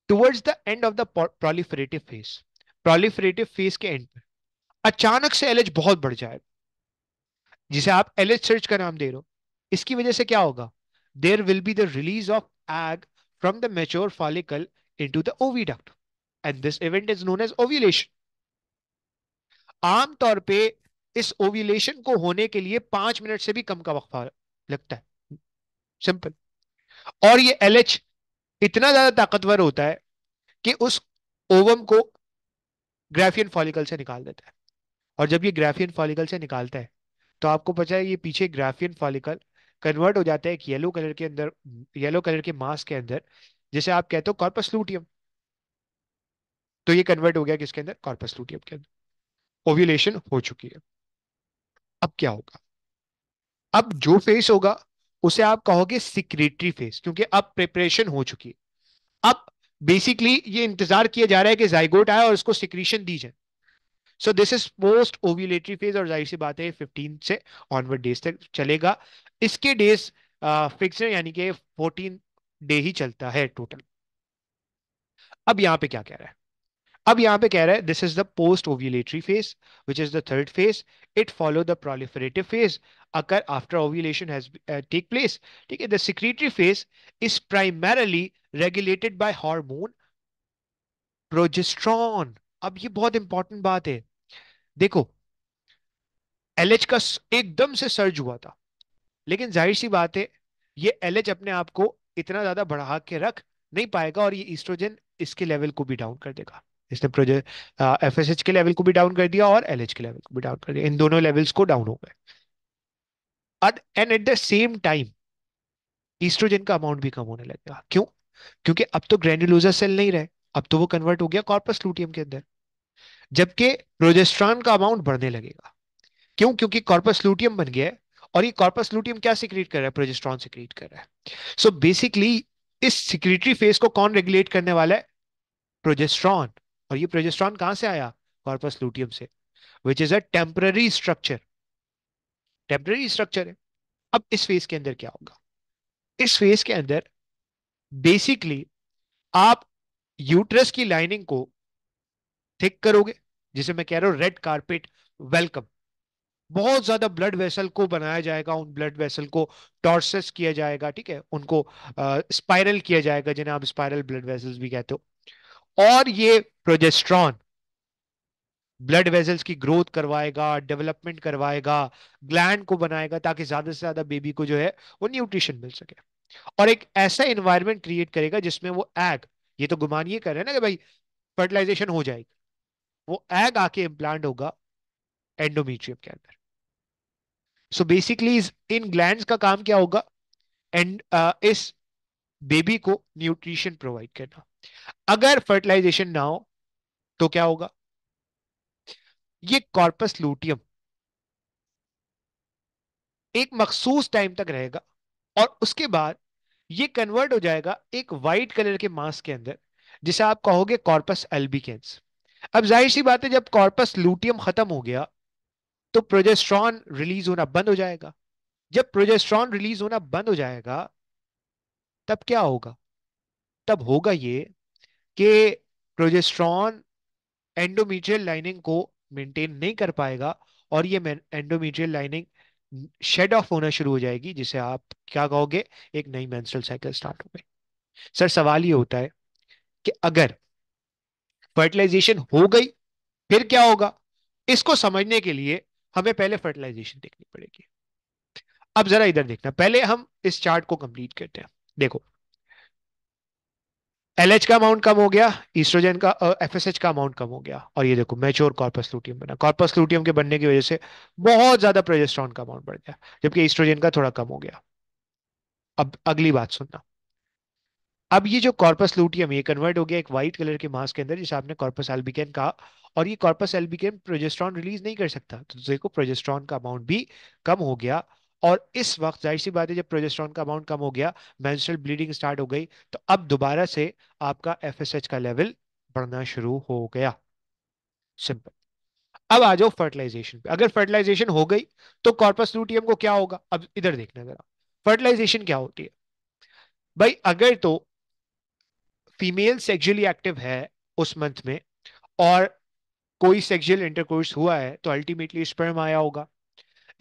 towards the end of the proliferative phase proliferative phase के एंड पर अचानक से एलएच बहुत बढ़ जाएगा जिसे आप एलएच सर्च का नाम दे रहे हो इसकी वजह से क्या होगा there will be the release of egg from the mature follicle into the oviduct. And this event is known as ovulation. आमतौर पे इस ओव्यूलेशन को होने के लिए पांच मिनट से भी कम का वक्फा लगता है सिंपल और ये एल इतना ज्यादा ताकतवर होता है कि उस ओवम को ग्राफियन फॉलिकल से निकाल देता है और जब ये ग्राफियन फॉलिकल से निकालता है तो आपको पता है ये पीछे ग्राफियन फॉलिकल कन्वर्ट हो जाता है एक येलो कलर के अंदर येलो कलर के मास के अंदर जिसे आप कहते हो कॉर्पस लूटियम तो ये कन्वर्ट हो गया किसके अंदर कॉर्पस लूटियम के अंदर ओव्यूलेशन हो चुकी है अब क्या होगा अब जो फेस होगा उसे आप कहोगे सिक्रेटरी फेस क्योंकि अब प्रिपरेशन हो चुकी है अब बेसिकली ये इंतजार किया जा रहा है कि जाइगोट आए और उसको सिक्रीशन दी जाए so this is post ovulatory phase और जाहिर सी बात है फिफ्टीन से ऑनवर्ड डेज तक चलेगा इसके डेज फिक्स uh, यानी कि फोर्टीन डे ही चलता है टोटल अब यहाँ पे क्या कह रहा है अब यहाँ पे कह रहा है this is the post ovulatory phase which is the third phase it follow the proliferative phase occur after ovulation has take place ठीक है the secretory phase is primarily regulated by hormone progesterone अब ये बहुत important बात है देखो LH का एकदम से सर्ज हुआ था लेकिन जाहिर सी बात है ये एलएच अपने आप को इतना ज्यादा बढ़ा के रख नहीं पाएगा और ये ईस्ट्रोजन इसके लेवल को भी डाउन कर देगा इसने प्रोजेक्ट एफएसएच के लेवल को भी डाउन कर दिया और एलएच के लेवल को भी डाउन कर दिया इन दोनों लेवल्स को डाउन हो गए and at the same time estrogen का अमाउंट भी कम होने लगेगा क्यों क्योंकि अब तो ग्रेन्यूलोजा सेल नहीं रहे अब तो वो कन्वर्ट हो गया कॉर्पस लूटियम के अंदर जबकि प्रोजेस्ट्रॉन का अमाउंट बढ़ने लगेगा क्यों क्योंकि कॉर्पस लूटियम बन गया है और ये कॉर्पस लूटियम क्या सिक्रीट कर रहा है प्रोजेस्ट्रॉन सिक्रीट कर रहा है सो so बेसिकली इस सिक्रेटरी फेज को कौन रेगुलेट करने वाला है प्रोजेस्ट्रॉन और ये प्रोजेस्ट्रॉन कहां से आया कॉर्पस लूटियम से which is a temporary structure temporary structure है अब इस फेज के अंदर क्या होगा इस फेज के अंदर बेसिकली आप यूट्रस की लाइनिंग को थिक करोगे जिसे मैं कह रहा हूँ रेड कार्पेट वेलकम बहुत ज्यादा ब्लड वेसल को बनाया जाएगा उन ब्लड वेसल को टॉर्सेस किया जाएगा ठीक है उनको स्पाइरल किया जाएगा जिन्हें आप स्पाइरल ब्लड वेसल्स भी कहते हो और ये प्रोजेस्ट्रॉन ब्लड वेसल्स की ग्रोथ करवाएगा डेवलपमेंट करवाएगा ग्लैंड को बनाएगा ताकि ज्यादा से ज्यादा बेबी को जो है वो न्यूट्रिशन मिल सके और एक ऐसा इन्वायरमेंट क्रिएट करेगा जिसमें वो एग ये तो गुमान ये कर रहे हैं ना कि भाई फर्टिलाइजेशन हो जाएगी वो एग आके इम्प्लांट होगा एंडोमीट्रियम के अंदर सो बेसिकली इन ग्लैंड का काम क्या होगा एंड uh, इस बेबी को न्यूट्रिशन प्रोवाइड करना अगर फर्टिलाइजेशन ना हो तो क्या होगा ये कॉर्पस लूटियम एक मखसूस टाइम तक रहेगा और उसके बाद ये कन्वर्ट हो जाएगा एक वाइट कलर के मास के अंदर जिसे आप कहोगे कॉर्पस एल्बिकेंस अब जाहिर सी बात है जब कॉर्पस लूटियम खत्म हो गया तो प्रोजेस्ट्रॉन रिलीज होना बंद हो जाएगा जब प्रोजेस्ट्रॉन रिलीज होना बंद हो जाएगा तब क्या होगा तब होगा ये कि प्रोजेस्ट्रॉन एंडोमीट्रियल लाइनिंग को मेंटेन नहीं कर पाएगा और ये एंडोमीट्रियल लाइनिंग शेड ऑफ होना शुरू हो जाएगी जिसे आप क्या कहोगे एक नई मेंस्ट्रुअल साइकिल स्टार्ट हो गई सर सवाल ये होता है कि अगर फर्टिलाइजेशन हो गई फिर क्या होगा इसको समझने के लिए हमें पहले फर्टिलाइजेशन देखनी पड़ेगी अब जरा इधर देखना पहले हम इस चार्ट को कंप्लीट करते हैं देखो एलएच का अमाउंट कम हो गया ईस्ट्रोजन का एफएसएच का अमाउंट कम हो गया और ये देखो मैच्योर कॉर्पस लूटियम बना कॉर्पस लूटियम के बनने की वजह से बहुत ज्यादा प्रोजेस्ट्रॉन का अमाउंट बढ़ गया जबकि ईस्ट्रोजन का थोड़ा कम हो गया अब अगली बात सुनना अब ये जो कॉर्पस लूटियम ये कन्वर्ट हो गया एक व्हाइट कलर के मास के अंदर जिसे आपने कॉर्पस एल्बिकेन कहा और ये कॉर्पस एल्बिकेन प्रोजेस्ट्रॉन रिलीज नहीं कर सकता तो देखो प्रोजेस्ट्रॉन का अमाउंट भी कम हो गया और इस वक्त जाहिर सी बात है जब प्रोजेस्ट्रॉन का अमाउंट कम हो गया मेंस्ट्रुअल ब्लीडिंग स्टार्ट हो गई तो अब दोबारा से आपका एफएसएच का लेवल बढ़ना शुरू हो गया सिंपल अब आ जाओ फर्टिलाइजेशन पे अगर फर्टिलाइजेशन हो गई तो कॉर्पस लूटियम को क्या होगा अब इधर देखना जरा फर्टिलाइजेशन क्या होती है भाई अगर तो फीमेल सेक्सुअली एक्टिव है उस मंथ में और कोई सेक्सुअल इंटरकोर्स हुआ है तो अल्टीमेटली स्पर्म आया होगा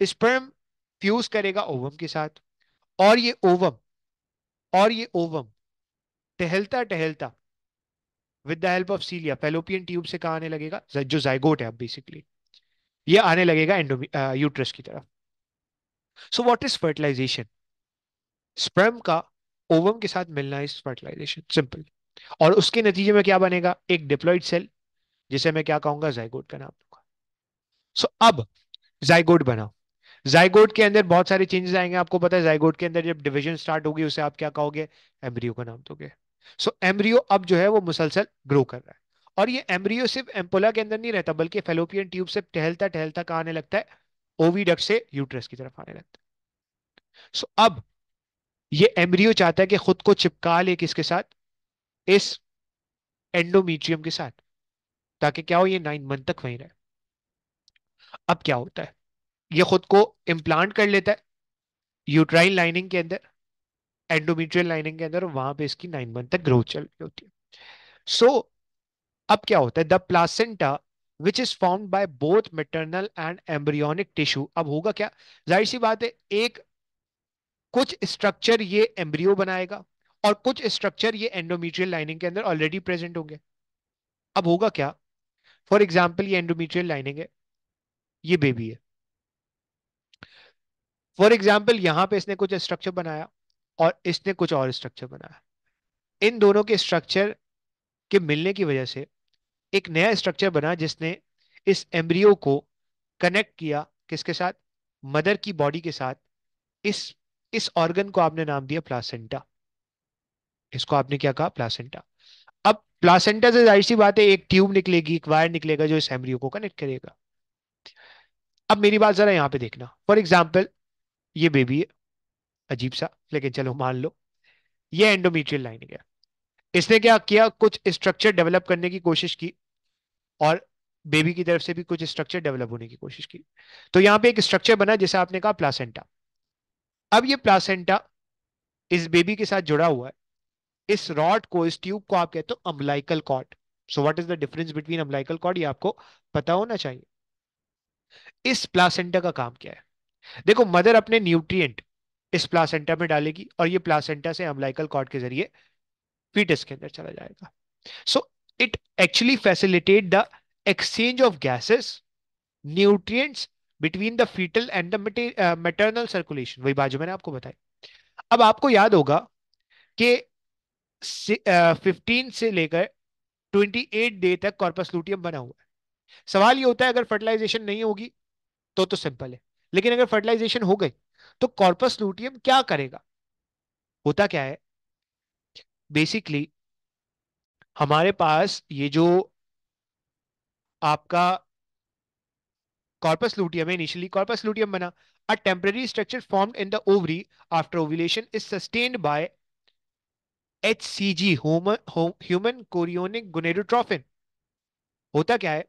स्पर्म फ्यूज करेगा ओवम के साथ और ये ओवम और ये ओवम टहलता टहलता with the help of cilia Fallopian tube से कहा आने लगेगा जो जाइगोट है अब बेसिकली ये आने लगेगा एंडोमी यूट्रस uh, की तरफ so what is fertilization sperm का ओवम के साथ मिलना इज फर्टिलाइजेशन सिंपल और उसके नतीजे में क्या बनेगा एक डिप्लॉइड सेल जिसे मैं क्या कहूंगा जयगोड का नाम दूंगा सो so, अब जयगोड बना जयगोड के अंदर बहुत सारे चेंजेस आएंगे आपको पता है जयगोड के अंदर जब डिविजन स्टार्ट होगी उसे आप क्या कहोगे एम्ब्रियो का नाम दोगे सो so, एम्ब्रियो अब जो है वो मुसलसल ग्रो कर रहा है और ये एम्ब्रियो सिर्फ एम्पोला के अंदर नहीं रहता बल्कि फेलोपियन ट्यूब से टहलता टहलता कहा आने लगता है ओवीडक से यूट्रस की तरफ आने लगता है सो so, अब ये एम्ब्रियो चाहता है कि खुद को चिपका ले किसके साथ इस एंडोमीट्रियम के साथ ताकि क्या हो ये नाइन मंथ तक वहीं रहे अब क्या होता है ये खुद को इम्प्लांट कर लेता है यूट्राइन लाइनिंग के अंदर एंडोमीट्रियल लाइनिंग के अंदर वहां पे इसकी नाइन मंथ तक ग्रोथ चल रही होती है सो so, अब क्या होता है the placenta which is form by both maternal and embryonic tissue अब होगा क्या जाहिर सी बात है एक कुछ स्ट्रक्चर ये एम्ब्रियो बनाएगा और कुछ स्ट्रक्चर ये एंडोमीट्रियल लाइनिंग के अंदर ऑलरेडी प्रेजेंट होंगे अब होगा क्या फॉर एग्जाम्पल ये एंडोमीट्रियल लाइनिंग है ये बेबी है फॉर एग्जाम्पल यहां पे इसने कुछ स्ट्रक्चर बनाया और इसने कुछ और स्ट्रक्चर बनाया इन दोनों के स्ट्रक्चर के मिलने की वजह से एक नया स्ट्रक्चर बना जिसने इस एम्ब्रियो को कनेक्ट किया किसके साथ मदर की बॉडी के साथ इस इस ऑर्गन को आपने नाम दिया प्लासेंटा इसको आपने क्या कहा प्लासेंटा अब प्लासेंटा से जाहिर सी बात है एक ट्यूब निकलेगी एक वायर निकलेगा जो इस एम्ब्रियो को कनेक्ट करेगा अब मेरी बात जरा यहाँ पे देखना फॉर एग्जाम्पल ये बेबी है अजीब सा लेकिन चलो मान लो ये एंडोमीट्रियल लाइन गया इसने क्या किया कुछ स्ट्रक्चर डेवलप करने की कोशिश की और बेबी की तरफ से भी कुछ स्ट्रक्चर डेवलप होने की कोशिश की तो यहाँ पे एक स्ट्रक्चर बना जैसे आपने कहा प्लासेंटा अब ये प्लासेंटा इस बेबी के साथ जुड़ा हुआ है इस रॉड को इस ट्यूब को आप कहते हो umbilical cord so what is the difference between umbilical cord ये आपको पता होना चाहिए इस प्लासेंटा का काम क्या है देखो मदर अपने न्यूट्रिएंट इस प्लासेंटा में डालेगी और ये प्लासेंटा से अम्बलाइकल कॉर्ड के जरिए फीटस के अंदर चला जाएगा so it actually facilitate the exchange of gases nutrients between the fetal and the maternal circulation वही बाजू मैंने आपको बताया अब आपको याद होगा कि फिफ्टीन से लेकर ट्वेंटी एट डे तक कॉर्पस लूटियम बना हुआ है सवाल ये होता है अगर फर्टिलाइजेशन नहीं होगी तो तो सिंपल है लेकिन अगर फर्टिलाइजेशन हो गई तो कॉर्पस लूटियम क्या करेगा होता क्या है बेसिकली हमारे पास ये जो आपका लूटियम है इनिशियली कॉर्पस लूटियम बना a temporary structure form in the ovary after ovulation is sustained by H C G human chorionic gonadotrophin होता क्या है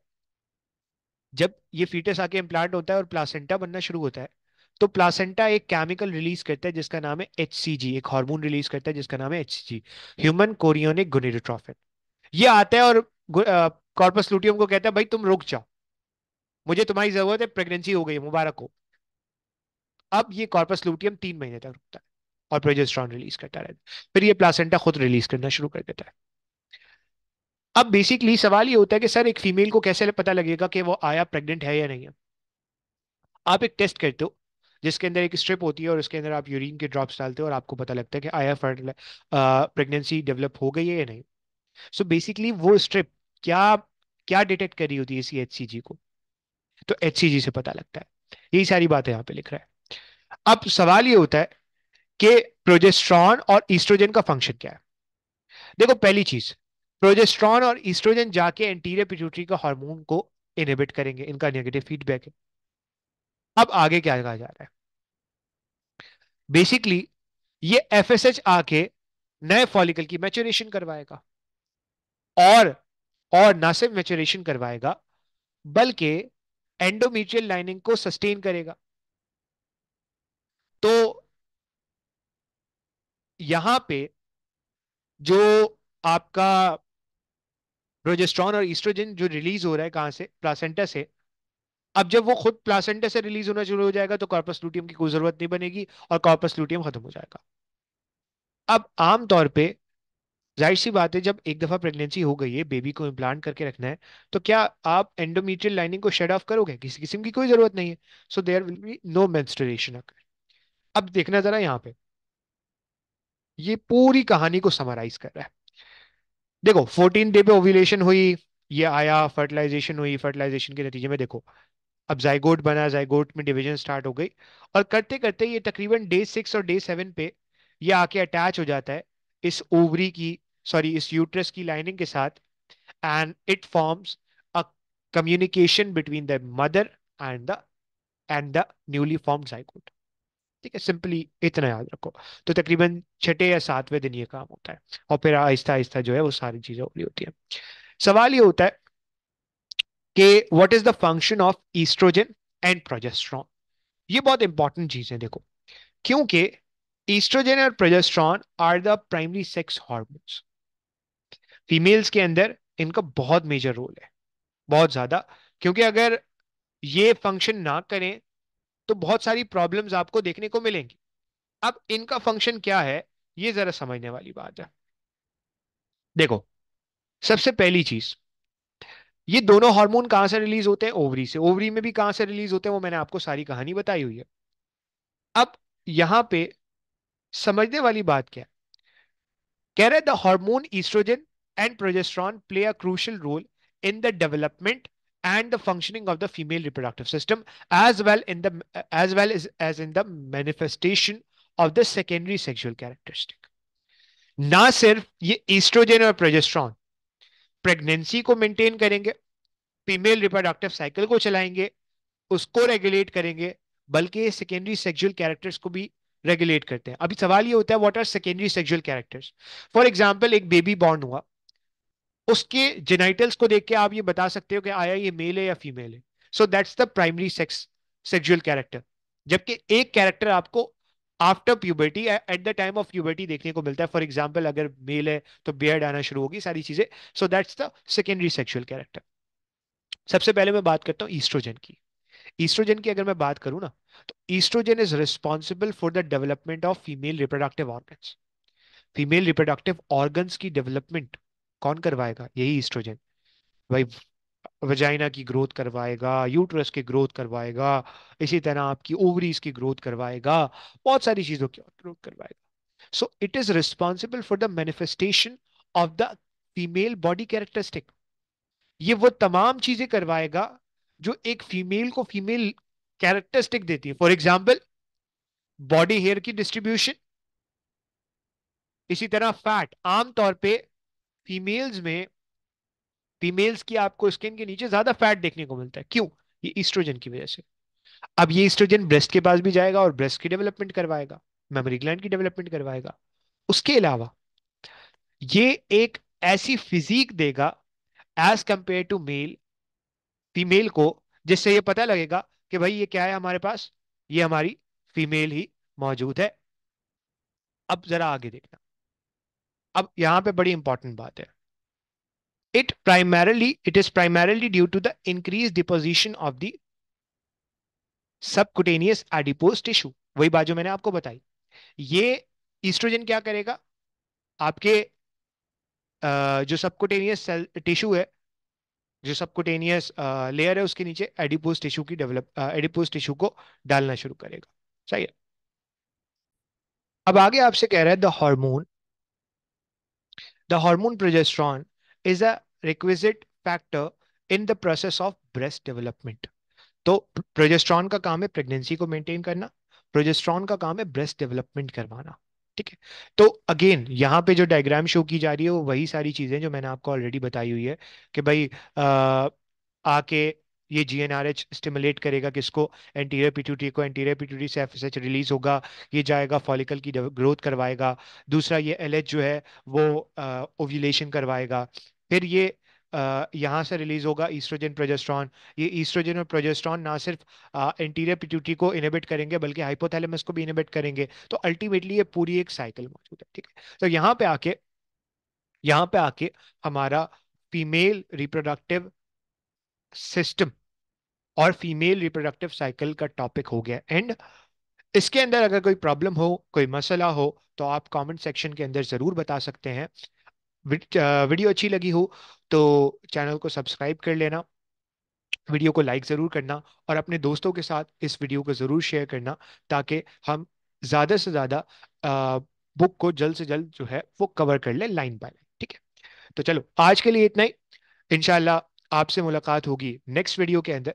जब ये फीटस आके इम्प्लांट होता है और प्लासेंटा बनना शुरू होता है तो प्लासेंटा एक केमिकल रिलीज करता है जिसका नाम है एच एक हार्मोन रिलीज करता है जिसका नाम है H C G human chorionic gonadotrophin ये आता है और कॉर्पस लूटियम को कहता है भाई तुम रुक जाओ मुझे तुम्हारी जरूरत है प्रेगनेंसी हो गई मुबारक हो अब ये कॉर्पस लूटियम तीन महीने तक रुकता है और प्रोजेस्ट्रॉन रिलीज करता रहता है फिर ये प्लासेंटा खुद रिलीज करना शुरू कर देता है अब बेसिकली सवाल ये होता है कि सर एक फीमेल को कैसे पता लगेगा कि वो आया प्रेग्नेंट है या नहीं है आप एक टेस्ट करते हो जिसके अंदर एक स्ट्रिप होती है और उसके अंदर आप यूरिन के ड्रॉप्स डालते हो और आपको पता लगता है कि आया फर्टिल प्रेगनेंसी डेवलप हो गई है या नहीं सो so बेसिकली वो स्ट्रिप क्या क्या डिटेक्ट करी होती है इसी एच को तो एच से पता लगता है यही सारी बातें यहाँ पे लिख रहा है अब सवाल ये होता है कि प्रोजेस्ट्रॉन और ईस्ट्रोजन का फंक्शन क्या है देखो पहली चीज प्रोजेस्ट्रॉन और ईस्ट्रोजन जाके एंटीरियर पिट्यूटरी का हार्मोन को इनहिबिट करेंगे इनका नेगेटिव फीडबैक है अब आगे क्या कहा जा रहा है बेसिकली ये एफएसएच आके नए फॉलिकल की मैच्योरेशन करवाएगा और और ना सिर्फ मैच्योरेशन करवाएगा बल्कि एंडोमीट्रियल लाइनिंग को सस्टेन करेगा तो यहां पे जो आपका प्रोजेस्ट्रॉन और ईस्ट्रोजन जो रिलीज हो रहा है कहां से प्लासेंटा से अब जब वो खुद प्लासेंटा से रिलीज होना शुरू हो जाएगा तो कॉर्पस लूटियम की कोई जरूरत नहीं बनेगी और कॉर्पस लूटियम खत्म हो जाएगा अब आमतौर पर जाहिर सी बात है जब एक दफा प्रेगनेंसी हो गई है बेबी को इम्प्लांट करके रखना है तो क्या आप एंडोमीट्रियल लाइनिंग को शेड ऑफ करोगे किसी किस्म की कोई जरूरत नहीं है so there will be no menstruation अब देखना जरा यहाँ पे ये पूरी कहानी को समराइज कर रहा है देखो फोर्टीन डे पे ओव्यूलेशन हुई ये आया फर्टिलाइजेशन हुई फर्टिलाइजेशन के नतीजे में देखो अब जायगोट बना जायगोट में डिवीजन स्टार्ट हो गई और करते करते ये तकरीबन डे सिक्स और डे सेवन पे ये आके अटैच हो जाता है इस ओवरी की सॉरी इस यूट्रस की लाइनिंग के साथ and it forms a communication between the mother and the and the newly form zygote ठीक है सिंपली इतना याद रखो तो तकरीबन छठे या सातवें दिन ये काम होता है और फिर आहिस्ता आहिस्ता जो है वो सारी चीजें हो रही होती है सवाल ये होता है कि what is the function of estrogen and progesterone ये बहुत इंपॉर्टेंट चीज है देखो क्योंकि ईस्ट्रोजन और progesterone are the primary sex hormones females के अंदर इनका बहुत मेजर रोल है बहुत ज्यादा क्योंकि अगर ये फंक्शन ना करें तो बहुत सारी प्रॉब्लम्स आपको देखने को मिलेंगी अब इनका फंक्शन क्या है ये जरा समझने वाली बात है देखो सबसे पहली चीज ये दोनों हार्मोन कहां से रिलीज होते हैं ओवरी से ओवरी में भी कहां से रिलीज होते हैं वो मैंने आपको सारी कहानी बताई हुई है अब यहां पे समझने वाली बात क्या कह रहे the hormone estrogen and progesterone play a crucial role in the development and the functioning of the female reproductive system as well in the as well as, as in the manifestation of the secondary sexual characteristic ना सिर्फ ये estrogen और progesterone pregnancy को maintain करेंगे female reproductive cycle को चलाएंगे उसको regulate करेंगे बल्कि सेकेंडरी सेक्सुअल कैरेक्टर्स को भी रेगुलेट करते हैं अभी सवाल ये होता है what are secondary sexual characters for example एक बेबी बॉर्न हुआ उसके जेनाइटल्स को देख के आप ये बता सकते हो कि आया ये मेल है या फीमेल है so that's the primary sex sexual character जबकि एक कैरेक्टर आपको after puberty at the time of puberty देखने को मिलता है फॉर एग्जाम्पल अगर मेल है तो बियर्ड आना शुरू होगी सारी चीजें so that's the secondary sexual character सबसे पहले मैं बात करता हूँ ईस्ट्रोजन की ईस्ट्रोजन की अगर मैं बात करूँ ना तो estrogen is responsible for the development of female reproductive organ female reproductive organ की डेवलपमेंट कौन करवाएगा यही ईस्ट्रोजन भाई वजाइना की ग्रोथ करवाएगा यूट्रस की ग्रोथ करवाएगा इसी तरह आपकी ओवरीज की ग्रोथ करवाएगा बहुत सारी चीज़ों की ग्रोथ करवाएगा so it is responsible for the manifestation of the female body characteristic ये वो तमाम चीज़ें करवाएगा जो एक फीमेल को फीमेल कैरेक्टरिस्टिक देती है फॉर एग्जाम्पल बॉडी हेयर की डिस्ट्रीब्यूशन इसी तरह फैट आमतौर पर फीमेल्स में फीमेल्स की आपको स्किन के नीचे ज्यादा फैट देखने को मिलता है क्यों ये ईस्ट्रोजन की वजह से अब ये ईस्ट्रोजन ब्रेस्ट के पास भी जाएगा और ब्रेस्ट की डेवलपमेंट करवाएगा मेमोरी ग्लैंड की डेवलपमेंट करवाएगा उसके अलावा ये एक ऐसी फिजीक देगा as compare to male female को जिससे ये पता लगेगा कि भाई ये क्या है हमारे पास ये हमारी फीमेल ही मौजूद है अब जरा आगे देखना अब यहां पे बड़ी इंपॉर्टेंट बात है it primarily it is primarily due to the increase deposition of the subcutaneous adipose tissue वही बात जो मैंने आपको बताई ये ईस्ट्रोजन क्या करेगा आपके जो सबकुटेनियस सेल टिश्यू है जो सबकुटेनियस लेयर है उसके नीचे एडिपोज टिश्यू की डेवलप एडिपोज टिश्यू को डालना शुरू करेगा सही है अब आगे आपसे कह रहा है the hormone The hormone progesterone is a requisite factor in the process of breast development तो प्रोजेस्ट्रॉन का काम है प्रेगनेंसी को मेंटेन करना प्रोजेस्ट्रॉन का काम है ब्रेस्ट डेवलपमेंट करवाना ठीक है तो अगेन यहाँ पे जो डायग्राम शो की जा रही है वो वही सारी चीजें जो मैंने आपको ऑलरेडी बताई हुई है कि भाई आ, आके ये G N R H stimulate करेगा किसको एंटीरियर पिट्यूटरी को एंटीरियर पिट्यूटरी से एफ एस एच रिलीज होगा ये जाएगा फॉलिकल की ग्रोथ करवाएगा दूसरा ये एल एच जो है वो ओव्यूलेशन करवाएगा फिर ये यहाँ से रिलीज होगा ईस्ट्रोजन प्रोजेस्ट्रॉन ये ईस्ट्रोजन और प्रोजेस्ट्रॉन ना सिर्फ एंटीरियर पिट्यूटरी को इनहिबिट करेंगे बल्कि हाइपोथैलेमस को भी इनहिबिट करेंगे तो अल्टीमेटली ये पूरी एक साइकिल मौजूद है ठीक है तो यहाँ पे आके यहाँ पे आके हमारा फीमेल रिप्रोडक्टिव सिस्टम और फीमेल रिप्रोडक्टिव साइकिल का टॉपिक हो गया एंड इसके अंदर अगर कोई प्रॉब्लम हो कोई मसला हो तो आप कमेंट सेक्शन के अंदर ज़रूर बता सकते हैं वीडियो अच्छी लगी हो तो चैनल को सब्सक्राइब कर लेना वीडियो को लाइक ज़रूर करना और अपने दोस्तों के साथ इस वीडियो को ज़रूर शेयर करना ताकि हम ज़्यादा से ज़्यादा बुक को जल्द से जल्द जो है वो कवर कर ले लाइन बाय लाइन ठीक है तो चलो आज के लिए इतना ही इनशाला आपसे मुलाकात होगी नेक्स्ट वीडियो के अंदर